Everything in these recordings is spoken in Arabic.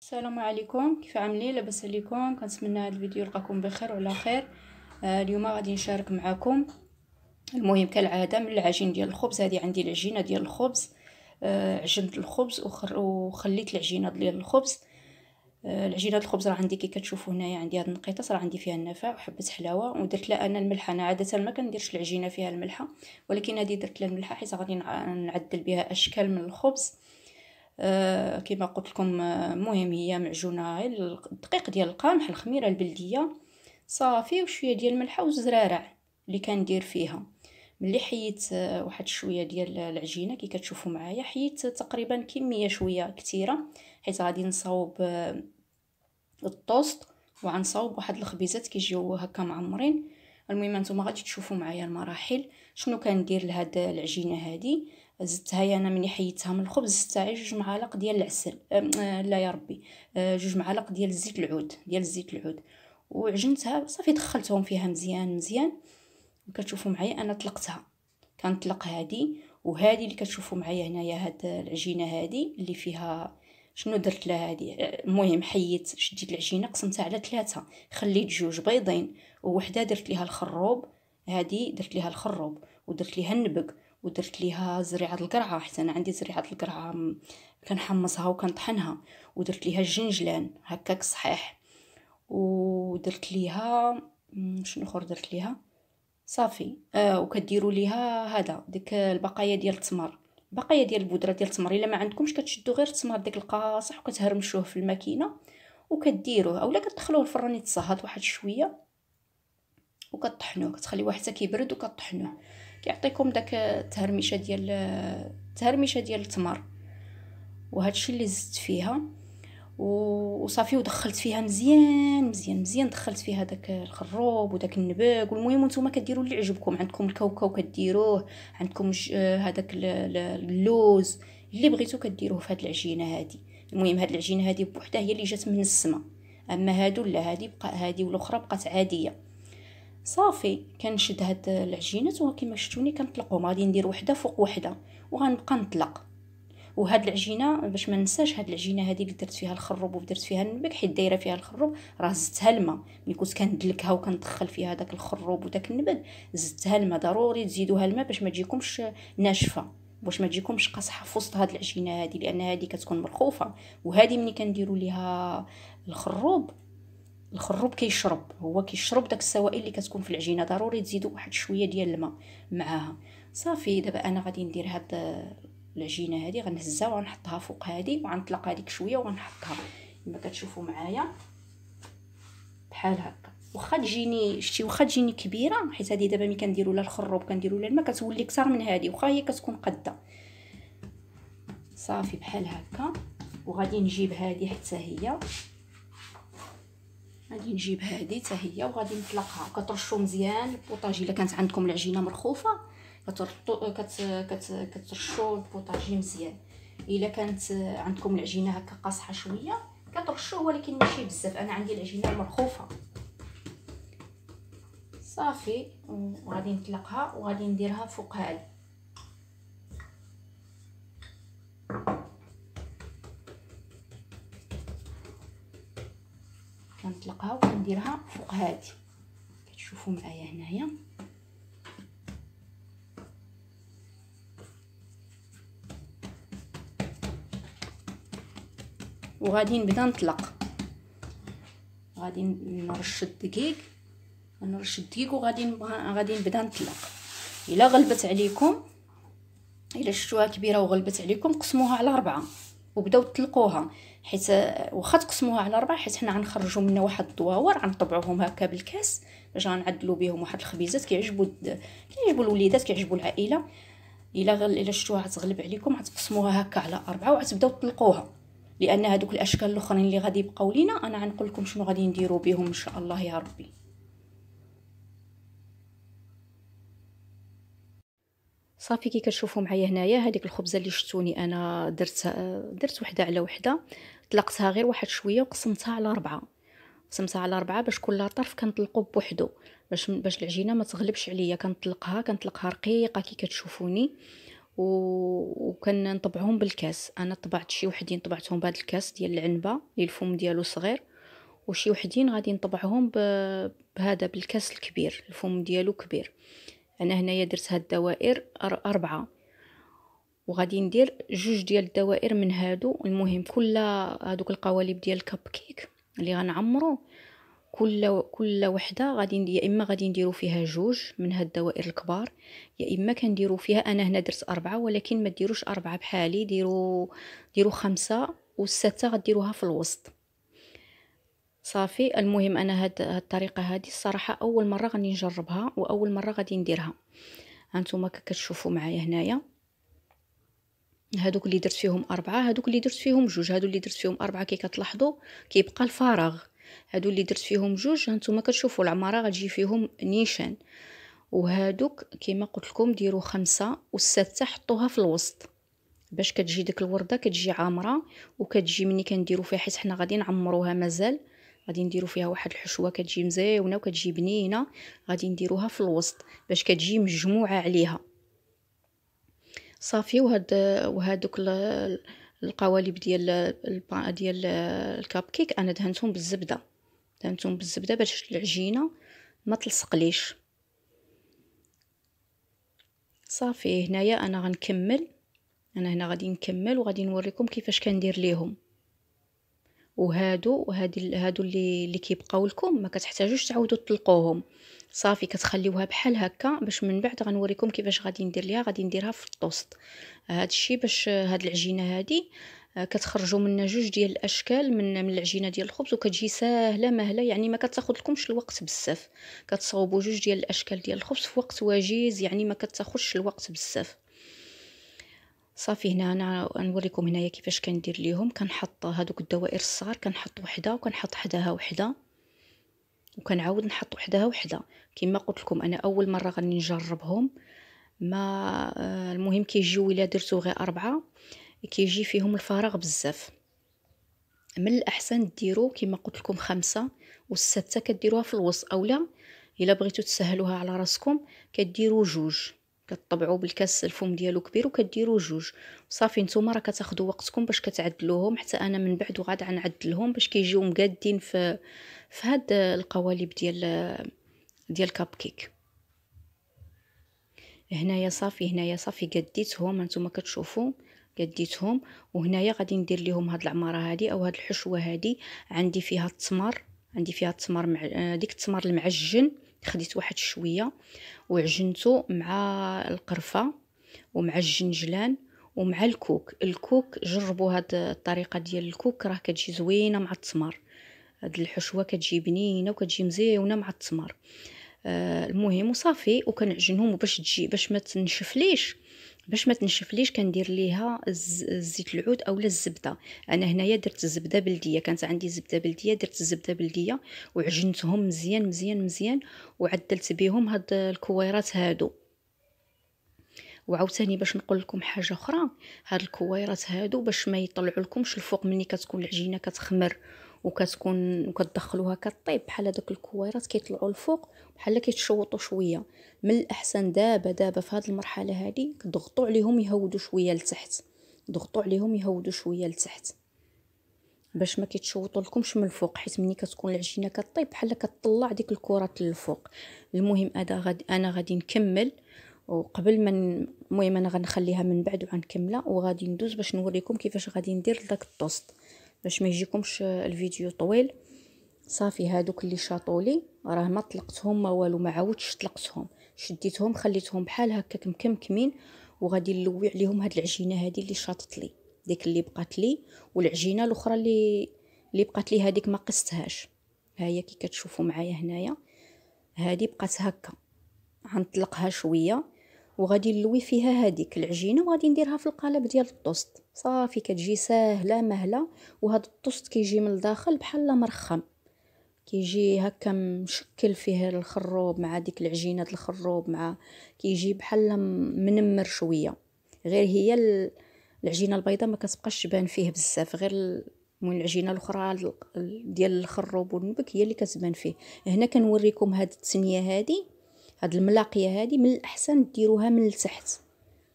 السلام عليكم كيف عاملين لاباس عليكم كنتمنى هذا الفيديو يلقاكم بخير وعلى خير آه اليوم غادي نشارك معكم المهم كالعاده من العجين ديال الخبز هذه عندي العجينه ديال الخبز آه عجنت الخبز وخر... وخليت العجينه ديال الخبز آه العجينه الخبز راه عندي كي كتشوفوا هنايا عندي هاد النقيطه راه عندي فيها النفع وحبه حلاوه ودرت لها انا الملح انا عاده ما كنديرش العجينه فيها الملحه ولكن هذه درت لها الملحه حيت غادي نعدل بها اشكال من الخبز آه آه، كما قلت لكم آه، مهم هي معجونه غير الدقيق ديال القمح الخميره البلديه صافي وشويه ديال الملحه والزرارع اللي كندير فيها ملي حيت آه، واحد شويه ديال العجينه كي كتشوفوا معايا حيت تقريبا كميه شويه كثيره حيت غادي نصاوب الطوست وغنصاوب واحد الخبيزات كيجيو هكا معمرين المهم انتم غادي تشوفوا معايا المراحل شنو كندير لهاد العجينه هادي زدتها انا ملي حيدتها من الخبز زدت جوج معالق ديال العسل آه، لا يا ربي آه، جوج معالق ديال زيت العود ديال زيت العود وعجنتها صافي دخلتهم فيها مزيان مزيان كتشوفوا معايا انا طلقتها كنطلق هادي وهادي اللي كتشوفوا معايا هنايا هاد العجينه هادي اللي فيها شنو درت لها هادي آه، المهم حيت شديت العجينه قسمتها على ثلاثه خليت جوج بيضين وحده درت ليها الخروب هذه درت ليها الخروب ودرت ليها النبق ودرت ليها زريعه القرعه حتى انا عندي زريعه القرعه كنحمصها وكنطحنها ودرت ليها الجنجلان هكاك صحيح ودرت ليها شنو اخر درت ليها صافي آه وكديروا ليها هذا ديك البقايا ديال التمر بقايا ديال البودره ديال التمر الا ما عندكمش كتشدوا غير التمر ديك القاصح وكتهرمشوه في الماكينه وكديروه اولا كتدخلوه الفران يتصهد واحد شويه وكطحنوه كتخليوه حتى كيبرد وكطحنوه كيعطيكم داك التهرميشه ديال التهرميشه ديال التمر وهذا الشيء اللي زدت فيها وصافي ودخلت فيها مزيان مزيان مزيان دخلت فيها داك الخروب وداك النباق والمهم نتوما كديروا اللي عجبكم عندكم الكاوكاو كديروه عندكم هذاك اللوز اللي بغيتو كديروه في هاد العجينه هادي المهم هاد العجينه هادي بوحدها هي اللي جات من السما اما هادو لا هادي بقى هادي والاخرى بقات عاديه صافي كنشد هاد العجينات وكما شفتوني كنطلقهم غادي ندير وحده فوق وحده وغنبقى نطلق وهاد العجينه باش ما ننساش هاد العجينه هادي اللي درت فيها الخروب ودرت فيها النبك حيت دايره فيها الخروب راه زدتها الماء ملي كنت كندلكها وكندخل فيها داك الخروب وداك النبك زدتها الماء ضروري تزيدوها الماء باش ما تجيكمش ناشفه باش ما تجيكمش قاصحه في وسط هاد العجينه هادي لان هادي كتكون مرخوفه وهادي ملي كنديروا ليها الخروب الخروب كيشرب هو كيشرب داك السوائل اللي كتكون في العجينه ضروري تزيدوا واحد شويه ديال الماء معاها صافي دابا انا غادي ندير هاد العجينه هذه غنهزها وغنحطها فوق هذه وغنطلق هذيك شويه وغنحطها كما كتشوفوا معايا بحال هكا واخا تجيني شتي واخا تجيني كبيره حيت هذه دابا ملي كنديروا لها الخروب كنديروا لها الماء كتولي كثر من هذه واخا هي كتكون قده صافي بحال هكا وغادي نجيب هذه حتى هي غادي نجيب هذه حتى هي وغادي نطلقها كترشوا مزيان البوطاجي الا كانت عندكم العجينه مرخوفه كترطو كت كت كترشوا البوطاجي مزيان الا كانت عندكم العجينه هكا قاصحه شويه كترشوه ولكن ماشي بزاف انا عندي العجينه مرخوفه صافي وغادي نطلقها وغادي نديرها فوق هذه كنطلقها وكنديرها فوق هادي كتشوفوا معايا هنايا وغادي نبدا نطلق غادي نرش الدقيق نرش الدقيق وغادي غادي نبدا نطلق الا غلبت عليكم الا شفتوها كبيره وغلبت عليكم قسموها على أربعة وبداو طلقوها حيت واخا تقسموها على ربع حيت حنا غنخرجوا منها واحد الدواور غنطبعوهم هكا بالكاس باش غنعدلوا بهم واحد الخبيزات كيعجبوا كيعجبوا الوليدات كيعجبوا العائله الا غل الا شفتوها غتغلب عليكم غتقسموها هكا على اربعه وغتبداو تطلقوها لان هادوك الاشكال الاخرين اللي غادي يبقاو لينا انا غنقول لكم شنو غادي نديرو بهم ان شاء الله يا ربي صافي كي كتشوفوا معايا هنايا هذيك الخبزه اللي شفتوني انا درت درت وحده على وحده طلقتها غير واحد شويه وقسمتها على ربعه قسمتها على ربعه باش كل طرف كنطلقو بوحدو باش باش العجينه ما تغلبش عليا كنطلقها كنطلقها رقيقه كي كتشوفوني و... نطبعهم بالكاس انا طبعت شي وحدين طبعتهم بهذا الكاس ديال العنبه اللي الفم ديالو صغير وشي وحدين غادي نطبعهم ب... بهذا بالكاس الكبير الفم ديالو كبير انا هنايا درت هاد الدوائر اربعه وغادي ندير جوج ديال الدوائر من هادو المهم كل هادوك القوالب ديال الكب كيك اللي غنعمرو كل كل وحده غادي يا اما غادي نديرو فيها جوج من هاد الدوائر الكبار يا اما كنديرو فيها انا هنا درت اربعه ولكن ما ديروش اربعه بحالي ديرو ديرو خمسه والسته غديروها في الوسط صافي المهم انا هاد الطريقه هادي الصراحه اول مره غادي نجربها واول مره غادي نديرها هانتوما كتشوفوا معايا هنايا هادوك اللي درت فيهم أربعة هادوك اللي درت فيهم جوج هادو اللي درت فيهم أربعة كي كتلاحظوا كيبقى الفراغ هادو اللي درت فيهم جوج هانتوما كتشوفوا العمارة غتجي فيهم نيشان وهادوك كما قلت لكم ديروا خمسة والستة حطوها في الوسط باش كتجي ديك الوردة كتجي عامرة وكتجي مني كنديروا فيها حيت حنا غادي نعمروها مازال غادي نديرو فيها واحد الحشوه كتجي مزيونه وكتجي بنينه غادي نديروها في الوسط باش كتجي مجموعه عليها صافي وهاد وهادوك القوالب ديال ديال الكاب كيك انا دهنتهم بالزبده دهنتهم بالزبده باش العجينه ما تلصقليش صافي هنايا انا غنكمل انا هنا غادي نكمل وغادي نوريكم كيفاش كندير ليهم وهادو وهادي هادو اللي اللي كيبقاو لكم ما كتحتاجوش تعاودوا تطلقوهم صافي كتخليوها بحال هكا باش من بعد غنوريكم كيفاش غادي ندير ليها غادي نديرها في الطوست هذا الشيء باش هاد العجينه هادي آه، كتخرجوا منها جوج ديال الاشكال من من العجينه ديال الخبز وكتجي ساهله مهله يعني ما كتاخذ لكمش الوقت بزاف كتصاوبوا جوج ديال الاشكال ديال الخبز في وقت وجيز يعني ما كتاخذش الوقت بزاف صافي هنا انا نوريكم هنايا كيفاش كندير ليهم كنحط هذوك الدوائر الصغار كنحط وحده وكنحط حداها وحده وكنعاود نحط وحدها وحده كما قلت لكم انا اول مره غادي نجربهم ما آه، المهم كيجيو الا درتو غير اربعه كيجي فيهم الفراغ بزاف من الاحسن ديروا كما قلت لكم خمسه والسته كديروها في الوسط اولا الا بغيتو تسهلوها على راسكم كديروا جوج كتطبعوا بالكاس الفوم ديالو كبير وكديروا جوج صافي نتوما راه كتاخذوا وقتكم باش كتعدلوهم حتى انا من بعد غادا نعدلهم باش كيجيو مقادين في في هاد القوالب ديال ديال كاب كيك هنايا صافي هنايا صافي قديتهم هانتوما كتشوفوا قديتهم وهنايا غادي ندير ليهم هاد العماره هادي او هاد الحشوه هادي عندي فيها التمر عندي فيها التمر مع آه، ديك التمر المعجن خديت واحد شويه وعجنته مع القرفه ومع الجنجلان ومع الكوك الكوك جربوا هاد الطريقه ديال الكوك راه كتجي زوينه مع التمر هاد الحشوه كتجي بنينه وكتجي مزيونه مع التمر آه المهم وصافي وكنعجنهم باش تجي باش ما تنشفليش باش ما تنشفليش كندير ليها زيت العود اولا الزبده انا هنايا درت الزبده بلديه كانت عندي زبده بلديه درت الزبده بلديه وعجنتهم مزيان مزيان مزيان وعدلت بهم هاد الكويرات هادو وعاوتاني باش نقول لكم حاجه اخرى هاد الكويرات هادو باش ما يطلعوا لكمش الفوق ملي كتكون العجينه كتخمر وكتكون وكتدخلوها كطيب بحال هذوك الكويرات كيطلعوا الفوق بحال كيتشوطوا شويه من الاحسن دابا دابا في هذه المرحله هذه ضغطوا عليهم يهودوا شويه لتحت ضغطوا عليهم يهودوا شويه لتحت باش ما كيتشوطوا لكمش من الفوق حيت ملي كتكون العجينه كطيب بحال كتطلع ديك الكرات للفوق المهم انا غادي انا غادي نكمل وقبل ما المهم انا غنخليها من بعد وغنكملها وغادي ندوز باش نوريكم كيفاش غادي ندير داك الطوست باش ما يجيكمش الفيديو طويل صافي هادوك اللي شاطولي راه ما طلقتهم ما والو ما عاودتش طلقتهم شديتهم خليتهم بحال هكاك مكمكمين وغادي نلوي عليهم هاد العجينه هادي اللي شاطت لي ديك اللي بقات لي والعجينه الاخرى اللي اللي بقات لي هذيك ما قستهاش ها هي كي كتشوفوا معايا هنايا هادي بقات هكا غنطلقها شويه وغادي نلوي فيها هذيك العجينه وغادي نديرها في القالب ديال الطوست صافي كتجي ساهله مهله وهذا الطوست كيجي من الداخل بحال مرخم كيجي هكا مشكل فيه الخروب مع ديك العجينه الخروب مع كيجي بحال منمر شويه غير هي العجينه البيضاء ما كتبقاش تبان فيه بزاف غير المهم العجينه الاخرى ديال الخروب والنبك هي اللي كتبان فيه هنا كنوريكم هاد التسنيه هذه هاد الملاقيه هادي من الاحسن ديروها من التحت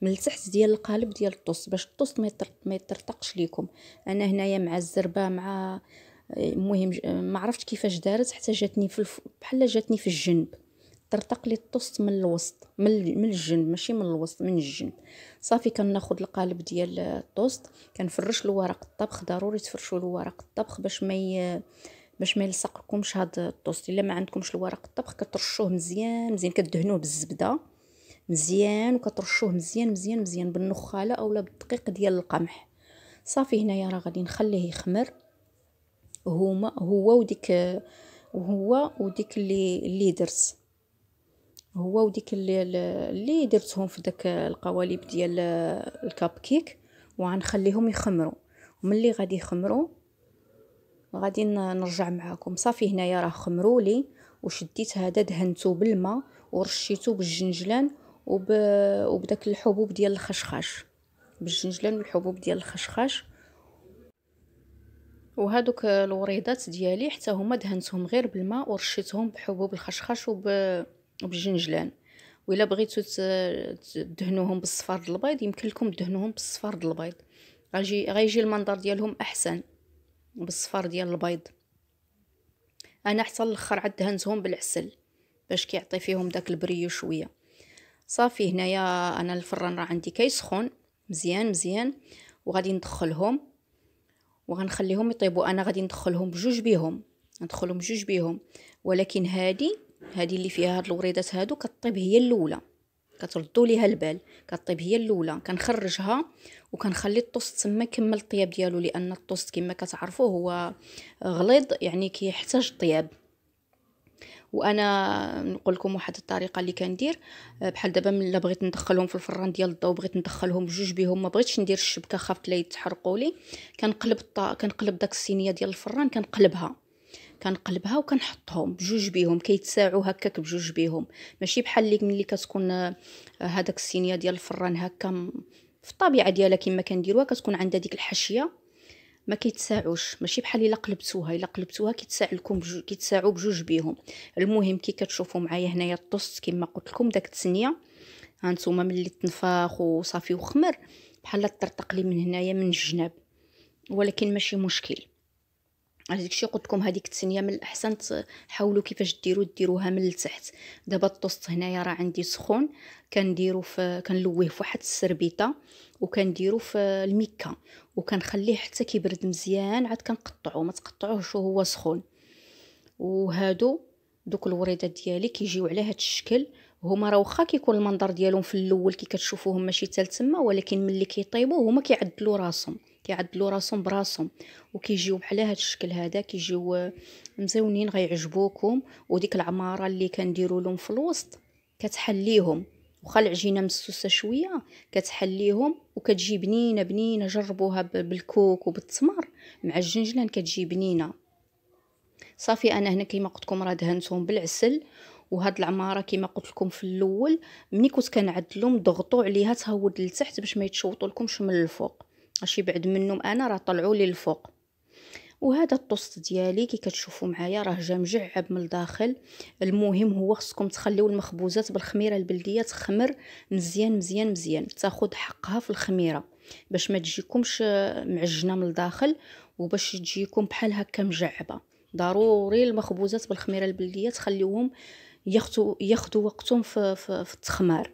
من التحت ديال القالب ديال الطوست باش الطوست ما يطرطقش ليكم انا هنايا مع الزربه مع المهم ما عرفتش كيفاش دارت حتى جاتني في الف... بحال جاتني في الجنب طرطق لي الطوست من الوسط من من الجنب ماشي من الوسط من الجنب صافي كناخذ القالب ديال الطوست كنفرش له ورق الطبخ ضروري تفرشوا له ورق الطبخ باش ما مي... باش ما يلصقكمش هاد الطوست الا ما عندكمش الورق الطبخ كترشوه مزيان مزيان كدهنوه بالزبده مزيان وكترشوه مزيان مزيان مزيان بالنخاله اولا بالدقيق ديال القمح صافي هنايا راه غادي نخليه يخمر هما هو وديك هو وديك اللي اللي درت هو وديك اللي اللي درتهم في داك القوالب ديال الكاب كيك وغنخليهم يخمروا وملي غادي يخمروا غادي نرجع معاكم صافي هنايا راه خمرولي وشديت هذا دهنته بالماء ورشيته بالجنجلان وب... وبداك الحبوب ديال الخشخاش بالجنجلان والحبوب ديال الخشخاش وهادوك الوريضات ديالي حتى هما دهنتهم غير بالماء ورشيتهم بحبوب الخشخاش وب... وبالجنجلان وإلا بغيتو تدهنوهم بالصفار البيض يمكن لكم تدهنوهم بالصفار البيض غيجي غيجي المنظر ديالهم احسن بالصفار ديال البيض انا حتى الاخر عاد دهنتهم بالعسل باش كيعطي فيهم داك البريو شويه صافي هنايا انا الفران راه عندي كيسخن مزيان مزيان وغادي ندخلهم وغنخليهم يطيبوا انا غادي ندخلهم بجوج بيهم ندخلهم بجوج بيهم ولكن هادي هادي اللي فيها هاد الوريدات هادو كطيب هي الاولى كتردوا ليها البال كطيب هي الاولى كنخرجها وكنخلي الطوست تما كمل الطياب ديالو لان الطوست كما كتعرفوا هو غليظ يعني كيحتاج طياب وانا نقول لكم واحد الطريقه اللي كندير آه، بحال دابا ملي بغيت ندخلهم في الفران ديال الضو بغيت ندخلهم جوج بهم ما بغيتش ندير الشبكه خافت لا يتحرقوا لي كنقلب الط... كنقلب داك الصينيه ديال الفران كنقلبها كنقلبها وكنحطهم بجوج بيهم كيتساعوا هكاك بجوج بيهم ماشي بحال اللي ملي كتكون هذاك آه، السينيه ديال الفران هكا في الطبيعه ديالها كما كنديروها كتكون عندها ديك الحشيه ما كيتساعوش ماشي بحال الا قلبتوها الا قلبتوها كيتساع لكم كيتساعوا بجوج بيهم المهم كي كتشوفوا معايا هنايا الطوس كما قلت لكم داك التسنيه هانتوما ملي تنفاخ وصافي وخمر بحال الطرطق لي من هنايا من الجناب ولكن ماشي مشكل هذيك داكشي قلت لكم هذيك التسنيه من الاحسن تحاولوا كيفاش ديروا ديروها من التحت دابا الطوست هنايا راه عندي سخون كنديرو في كنلويه في واحد السربيطه وكنديروا في الميكا وكنخليه حتى كيبرد مزيان عاد كنقطعو ما تقطعوهش وهو سخون وهادو دوك الوريدات ديالي كيجيو على هاد الشكل هما راه واخا كيكون المنظر ديالهم في الاول كي كتشوفوهم ماشي تال تما ولكن ملي كيطيبوا هما كيعدلوا راسهم كيعدلوا راسهم براسهم وكيجيو بحال هذا الشكل هذا كيجيو مزونين غيعجبوكم وديك العماره اللي كنديروا لهم في الوسط كتحليهم وخا العجينه مسوسه شويه كتحليهم وكتجي بنينه بنينه جربوها بالكوك وبالتمر مع الجنجلان كتجي بنينه صافي انا هنا كيما قلت لكم راه دهنتهم بالعسل وهاد العماره كيما قلت لكم في الاول ملي كنت كنعدلهم ضغطوا عليها تهود لتحت باش ما يتشوطوا لكمش من الفوق اش يبعد منهم انا راه طلعوا لي الفوق وهذا الطوست ديالي كي كتشوفوا معايا راه جا مجعب من الداخل المهم هو خصكم تخليو المخبوزات بالخميره البلديه تخمر مزيان مزيان مزيان تاخذ حقها في الخميره باش ما تجيكمش معجنه من الداخل وباش تجيكم بحال هكا مجعبه ضروري المخبوزات بالخميره البلديه تخليوهم ياخذوا ياخذوا وقتهم في, في, في التخمار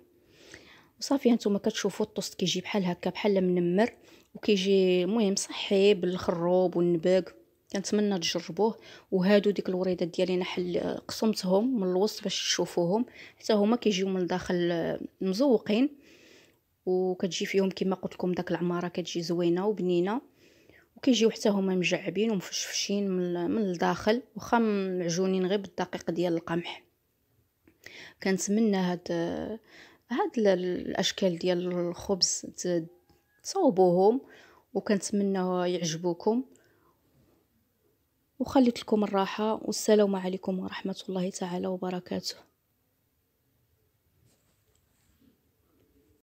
وصافي هانتوما كتشوفوا الطوست كيجي بحال هكا بحال منمر وكيجي المهم صحي بالخروب والنباق كنتمنى تجربوه وهادو ديك الوريدات ديالي نحل آه، قسمتهم من الوسط باش تشوفوهم حتى هما كيجيو من الداخل آه، مزوقين وكتجي فيهم كما قلت لكم داك العماره كتجي زوينه وبنينه وكيجيو حتى هما مجعبين ومفشفشين من, من الداخل واخا معجونين غير بالدقيق ديال القمح كنتمنى هاد آه، هاد الاشكال ديال الخبز صوبوهم وكنتمنى يعجبوكم وخليت لكم الراحه والسلام عليكم ورحمه الله تعالى وبركاته